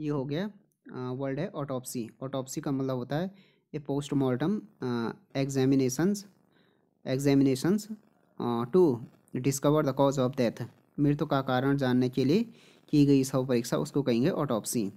ये हो गया वर्ड है ऑटोपसी ऑटोपसी का मतलब होता है a postmortem examinations examinations to discover the cause of death मृत्यु का कारण जानने के लिए की गई सब परीक्षा उसको कहेंगे ऑटोपसी